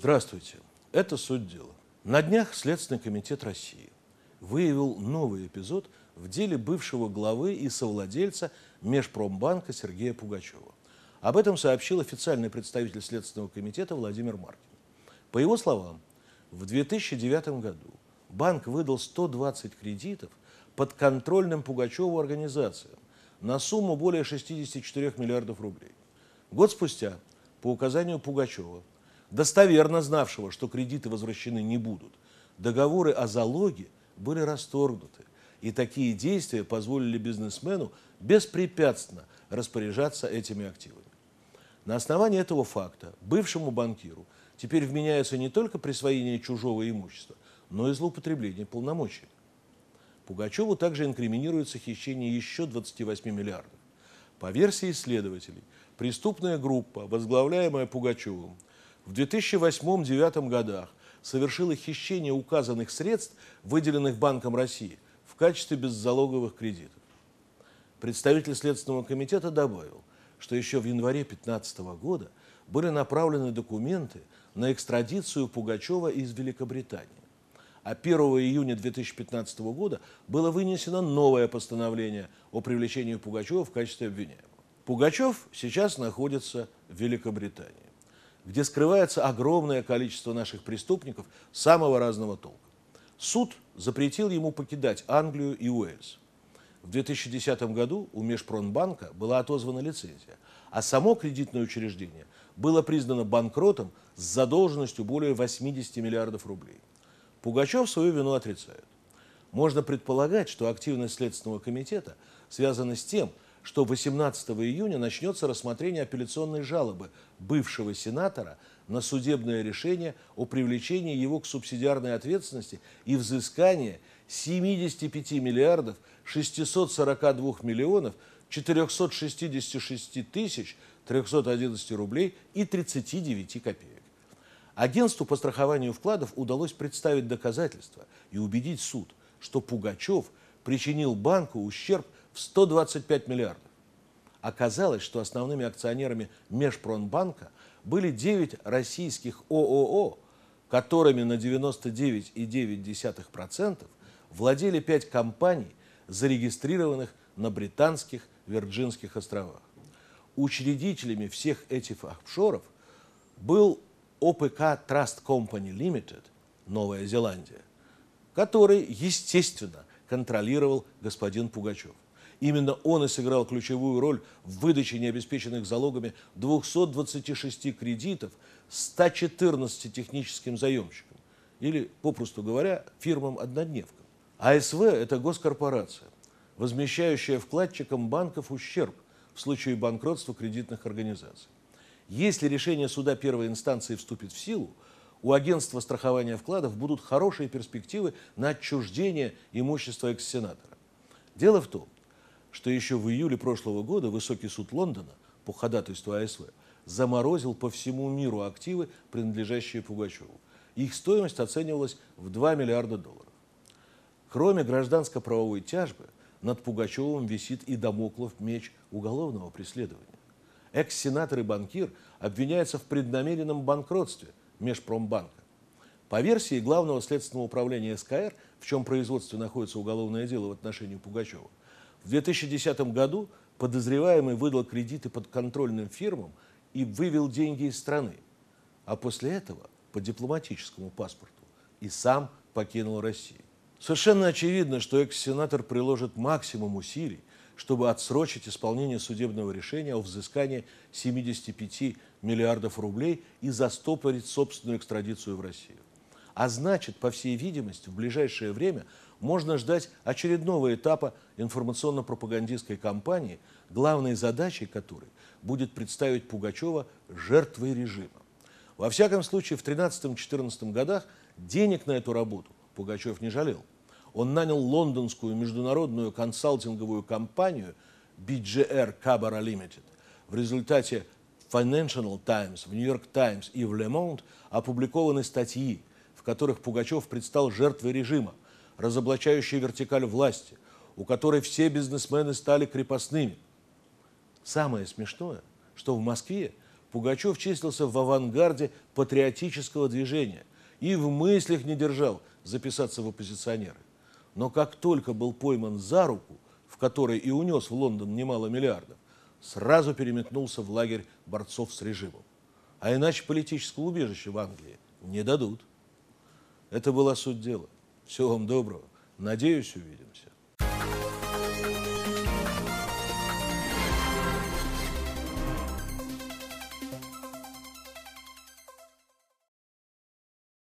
Здравствуйте. Это суть дела. На днях Следственный комитет России выявил новый эпизод в деле бывшего главы и совладельца Межпромбанка Сергея Пугачева. Об этом сообщил официальный представитель Следственного комитета Владимир Маркин. По его словам, в 2009 году банк выдал 120 кредитов под контрольным Пугачеву организациям на сумму более 64 миллиардов рублей. Год спустя, по указанию Пугачева, достоверно знавшего, что кредиты возвращены не будут, договоры о залоге были расторгнуты. И такие действия позволили бизнесмену беспрепятственно распоряжаться этими активами. На основании этого факта бывшему банкиру теперь вменяется не только присвоение чужого имущества, но и злоупотребление полномочий. Пугачеву также инкриминируется хищение еще 28 миллиардов. По версии исследователей, преступная группа, возглавляемая Пугачевым, в 2008-2009 годах совершила хищение указанных средств, выделенных Банком России, в качестве беззалоговых кредитов. Представитель Следственного комитета добавил, что еще в январе 2015 года были направлены документы на экстрадицию Пугачева из Великобритании. А 1 июня 2015 года было вынесено новое постановление о привлечении Пугачева в качестве обвиняемого. Пугачев сейчас находится в Великобритании где скрывается огромное количество наших преступников самого разного толка. Суд запретил ему покидать Англию и Уэльс. В 2010 году у Межпромбанка была отозвана лицензия, а само кредитное учреждение было признано банкротом с задолженностью более 80 миллиардов рублей. Пугачев свою вину отрицает. Можно предполагать, что активность Следственного комитета связана с тем, что что 18 июня начнется рассмотрение апелляционной жалобы бывшего сенатора на судебное решение о привлечении его к субсидиарной ответственности и взыскании 75 миллиардов 642 миллионов 466 тысяч 311 рублей и 39 копеек. Агентству по страхованию вкладов удалось представить доказательства и убедить суд, что Пугачев причинил банку ущерб в 125 миллиардов. Оказалось, что основными акционерами Межпромбанка были 9 российских ООО, которыми на 99,9% владели 5 компаний, зарегистрированных на британских Вирджинских островах. Учредителями всех этих офшоров был ОПК Trust Company Limited, Новая Зеландия, который, естественно, контролировал господин Пугачев. Именно он и сыграл ключевую роль в выдаче необеспеченных залогами 226 кредитов 114 техническим заемщикам, или, попросту говоря, фирмам-однодневкам. АСВ – это госкорпорация, возмещающая вкладчикам банков ущерб в случае банкротства кредитных организаций. Если решение суда первой инстанции вступит в силу, у агентства страхования вкладов будут хорошие перспективы на отчуждение имущества экс-сенатора. Дело в том, что еще в июле прошлого года Высокий суд Лондона по ходатайству АСВ заморозил по всему миру активы, принадлежащие Пугачеву. Их стоимость оценивалась в 2 миллиарда долларов. Кроме гражданско-правовой тяжбы, над Пугачевым висит и домоклов меч уголовного преследования. Экс-сенатор и банкир обвиняется в преднамеренном банкротстве Межпромбанка. По версии Главного следственного управления СКР, в чем производстве находится уголовное дело в отношении Пугачева, в 2010 году подозреваемый выдал кредиты подконтрольным фирмам и вывел деньги из страны. А после этого по дипломатическому паспорту и сам покинул Россию. Совершенно очевидно, что экс-сенатор приложит максимум усилий, чтобы отсрочить исполнение судебного решения о взыскании 75 миллиардов рублей и застопорить собственную экстрадицию в Россию. А значит, по всей видимости, в ближайшее время можно ждать очередного этапа информационно-пропагандистской кампании, главной задачей которой будет представить Пугачева жертвой режима. Во всяком случае, в 13-14 годах денег на эту работу Пугачев не жалел. Он нанял лондонскую международную консалтинговую компанию BGR Cabara Limited. В результате Financial Times, в New York Times и в Le Monde опубликованы статьи, которых Пугачев предстал жертвой режима, разоблачающей вертикаль власти, у которой все бизнесмены стали крепостными. Самое смешное, что в Москве Пугачев числился в авангарде патриотического движения и в мыслях не держал записаться в оппозиционеры. Но как только был пойман за руку, в которой и унес в Лондон немало миллиардов, сразу переметнулся в лагерь борцов с режимом. А иначе политического убежища в Англии не дадут. Это была суть дела. Всего вам доброго. Надеюсь, увидимся.